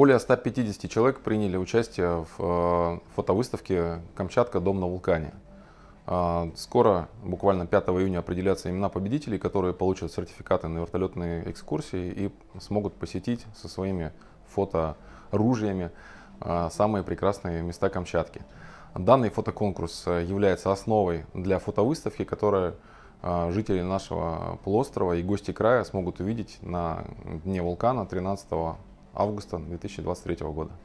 Более 150 человек приняли участие в э, фотовыставке «Камчатка. Дом на вулкане». А, скоро, буквально 5 июня, определятся имена победителей, которые получат сертификаты на вертолетные экскурсии и смогут посетить со своими фоторужьями а, самые прекрасные места Камчатки. Данный фотоконкурс э, является основой для фотовыставки, которую а, жители нашего полуострова и гости края смогут увидеть на дне вулкана 13 августа 2023 года.